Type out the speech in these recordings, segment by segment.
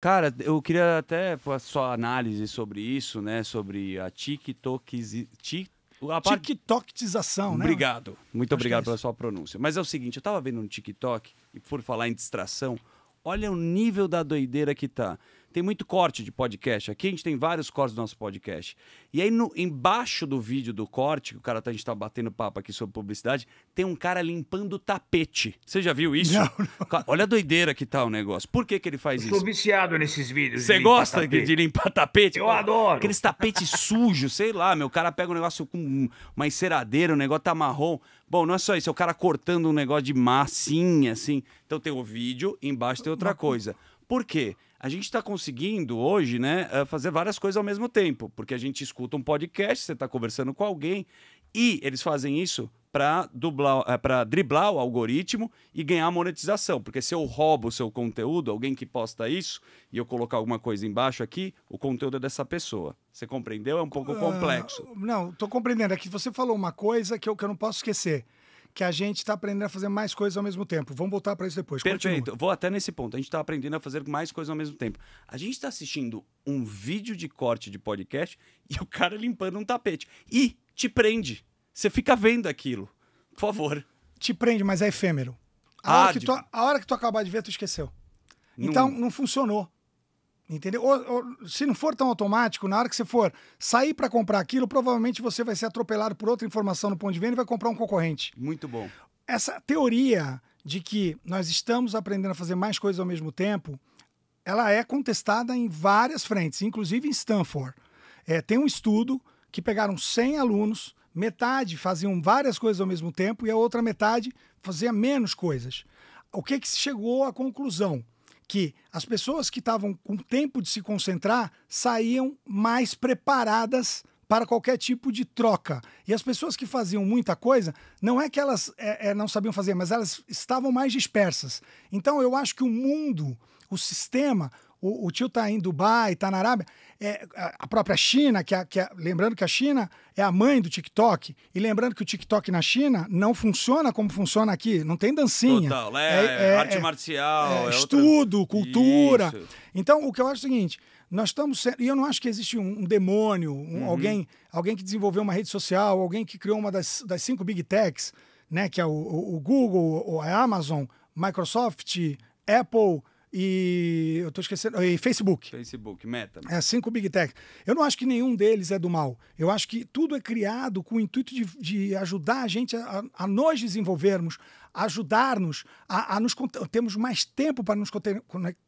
Cara, eu queria até a sua análise sobre isso, né? Sobre a TikTokiz... Tic... a né? Obrigado. Muito Acho obrigado é pela sua pronúncia. Mas é o seguinte, eu tava vendo no TikTok, e por falar em distração, olha o nível da doideira que tá. Tem muito corte de podcast. Aqui a gente tem vários cortes do nosso podcast. E aí, no, embaixo do vídeo do corte, que o cara tá, a gente tá batendo papo aqui sobre publicidade, tem um cara limpando o tapete. Você já viu isso? Não, não. Olha a doideira que tá o negócio. Por que, que ele faz Eu isso? Eu viciado nesses vídeos. Você gosta tapete. de limpar tapete? Eu adoro. Aqueles tapetes sujos, sei lá, meu. O cara pega um negócio com uma enceradeira, o um negócio tá marrom. Bom, não é só isso, é o cara cortando um negócio de massinha, assim. Então tem o vídeo, embaixo tem outra coisa. Por quê? a gente está conseguindo hoje, né, eh, fazer várias coisas ao mesmo tempo, porque a gente escuta um podcast, você está conversando com alguém e eles fazem isso para eh, para driblar o algoritmo e ganhar monetização, porque se eu roubo o seu conteúdo, alguém que posta isso e eu colocar alguma coisa embaixo aqui, o conteúdo é dessa pessoa. Você compreendeu? É um pouco uh, complexo. Não, estou compreendendo. É que você falou uma coisa que eu, que eu não posso esquecer que a gente está aprendendo a fazer mais coisas ao mesmo tempo. Vamos voltar para isso depois. Perfeito. Continua. Vou até nesse ponto. A gente está aprendendo a fazer mais coisas ao mesmo tempo. A gente está assistindo um vídeo de corte de podcast e o cara limpando um tapete. E te prende. Você fica vendo aquilo. Por favor. Te prende, mas é efêmero. A, ah, hora, que de... tu, a hora que tu acabar de ver, tu esqueceu. Não... Então, não funcionou. Entendeu? Ou, ou, se não for tão automático, na hora que você for sair para comprar aquilo, provavelmente você vai ser atropelado por outra informação no ponto de venda e vai comprar um concorrente. Muito bom. Essa teoria de que nós estamos aprendendo a fazer mais coisas ao mesmo tempo, ela é contestada em várias frentes, inclusive em Stanford. É, tem um estudo que pegaram 100 alunos, metade faziam várias coisas ao mesmo tempo e a outra metade fazia menos coisas. O que, que se chegou à conclusão? que as pessoas que estavam com tempo de se concentrar saíam mais preparadas para qualquer tipo de troca. E as pessoas que faziam muita coisa, não é que elas é, é, não sabiam fazer, mas elas estavam mais dispersas. Então eu acho que o mundo, o sistema, o, o tio está em Dubai, está na Arábia, é, a própria China, que, a, que a, lembrando que a China é a mãe do TikTok, e lembrando que o TikTok na China não funciona como funciona aqui, não tem dancinha. Total, é, é, é arte é, marcial. É é estudo, outra... cultura. Isso. Então, o que eu acho é o seguinte, nós estamos e eu não acho que existe um, um demônio, um, uhum. alguém, alguém que desenvolveu uma rede social, alguém que criou uma das, das cinco big techs, né, que é o, o, o Google, a Amazon, Microsoft, Apple e eu tô esquecendo, e Facebook. Facebook, Meta. É, cinco Big Tech. Eu não acho que nenhum deles é do mal. Eu acho que tudo é criado com o intuito de, de ajudar a gente a, a nos desenvolvermos, ajudar-nos a, a nos temos mais tempo para nos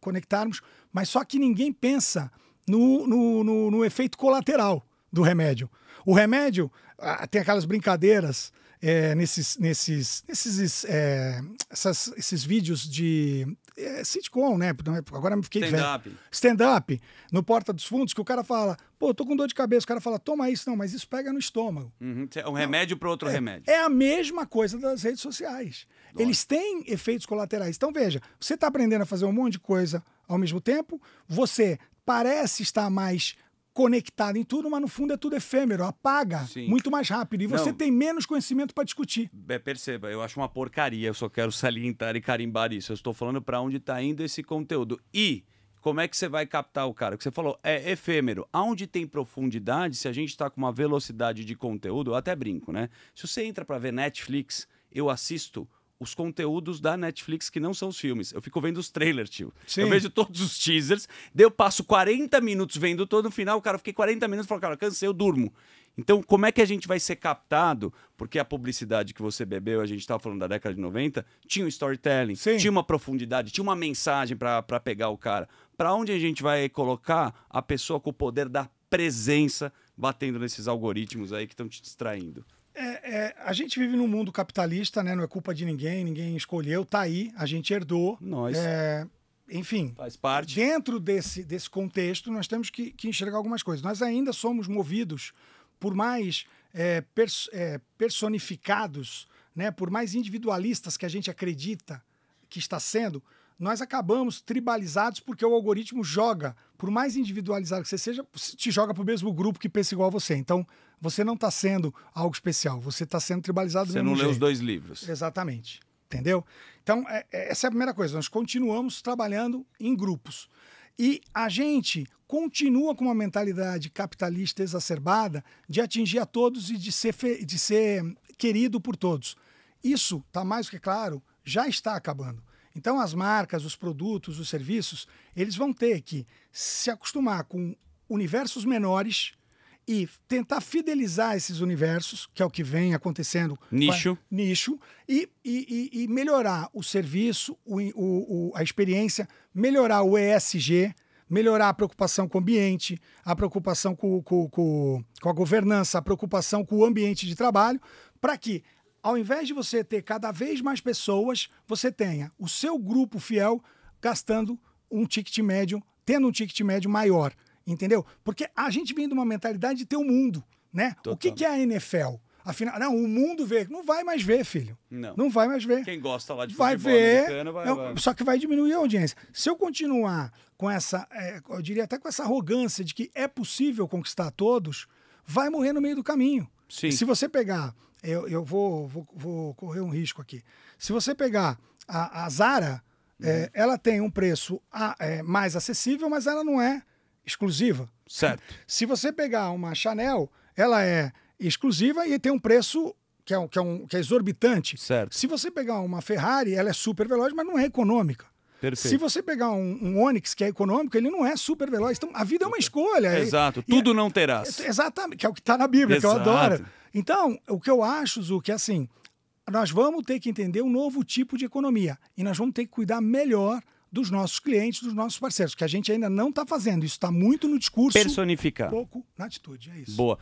conectarmos, mas só que ninguém pensa no, no, no, no efeito colateral do remédio. O remédio, ah, tem aquelas brincadeiras é, nesses, nesses, nesses, é, essas, esses vídeos de é, sitcom, né? É, agora me fiquei Stand-up. velho. Stand-up. No Porta dos Fundos, que o cara fala, pô, tô com dor de cabeça. O cara fala, toma isso. Não, mas isso pega no estômago. Uhum. É um remédio para outro é, remédio. É a mesma coisa das redes sociais. Eles têm efeitos colaterais. Então, veja, você tá aprendendo a fazer um monte de coisa ao mesmo tempo, você parece estar mais conectado em tudo, mas no fundo é tudo efêmero, apaga Sim. muito mais rápido e Não, você tem menos conhecimento para discutir. É, perceba, eu acho uma porcaria, eu só quero salientar e carimbar isso. Eu estou falando para onde está indo esse conteúdo. E como é que você vai captar o cara? O que você falou é efêmero. Aonde tem profundidade, se a gente está com uma velocidade de conteúdo, eu até brinco, né? Se você entra para ver Netflix, eu assisto os conteúdos da Netflix que não são os filmes. Eu fico vendo os trailers, tio. Sim. Eu vejo todos os teasers, daí eu passo 40 minutos vendo todo no final, cara, eu fiquei 40 minutos e falo, cara, cansei, eu durmo. Então, como é que a gente vai ser captado? Porque a publicidade que você bebeu, a gente estava falando da década de 90, tinha um storytelling, Sim. tinha uma profundidade, tinha uma mensagem para pegar o cara. Para onde a gente vai colocar a pessoa com o poder da presença batendo nesses algoritmos aí que estão te distraindo? É, é, a gente vive num mundo capitalista, né? Não é culpa de ninguém, ninguém escolheu, tá aí, a gente herdou. Nós. É, enfim. Faz parte. Dentro desse, desse contexto, nós temos que, que enxergar algumas coisas. Nós ainda somos movidos por mais é, pers é, personificados, né? por mais individualistas que a gente acredita que está sendo, nós acabamos tribalizados porque o algoritmo joga, por mais individualizado que você seja, te joga para o mesmo grupo que pensa igual a você. Então, você não está sendo algo especial, você está sendo tribalizado. Você não lê os dois livros. Exatamente. Entendeu? Então, é, é, essa é a primeira coisa. Nós continuamos trabalhando em grupos. E a gente continua com uma mentalidade capitalista exacerbada de atingir a todos e de ser, de ser querido por todos. Isso, está mais do que claro, já está acabando. Então, as marcas, os produtos, os serviços, eles vão ter que se acostumar com universos menores e tentar fidelizar esses universos, que é o que vem acontecendo. Nicho. A, nicho. E, e, e, melhorar o serviço, o, o, a experiência, melhorar o ESG, melhorar a preocupação com o ambiente, a preocupação com, com, com, com a governança, a preocupação com o ambiente de trabalho, para que ao invés de você ter cada vez mais pessoas, você tenha o seu grupo fiel gastando um ticket médio, tendo um ticket médio maior, entendeu? Porque a gente vem de uma mentalidade de ter o um mundo, né? Total. O que, que é a NFL? Afinal, não, o mundo vê. Não vai mais ver, filho. Não. Não vai mais ver. Quem gosta lá de vai ver, vai, vai. Só que vai diminuir a audiência. Se eu continuar com essa, é, eu diria até com essa arrogância de que é possível conquistar todos, vai morrer no meio do caminho. Sim. E se você pegar eu, eu vou, vou, vou, correr um risco aqui. Se você pegar a, a Zara, uhum. é, ela tem um preço a, é, mais acessível, mas ela não é exclusiva. Certo. Se você pegar uma Chanel, ela é exclusiva e tem um preço que é, que é, um, que é exorbitante. Certo. Se você pegar uma Ferrari, ela é super veloz, mas não é econômica. Perfeito. Se você pegar um, um Onix que é econômico, ele não é super veloz. Então a vida é uma escolha. Exato, e, tudo e, é- não terás. É- exatamente, que é o que está na Bíblia, Exato. que eu adoro. Então, o que eu acho, Zu, que é assim, nós vamos ter que entender um novo tipo de economia e nós vamos ter que cuidar melhor dos nossos clientes, dos nossos parceiros, que a gente ainda não está fazendo. Isso está muito no discurso. Personificar. Pouco na atitude, é isso. Boa.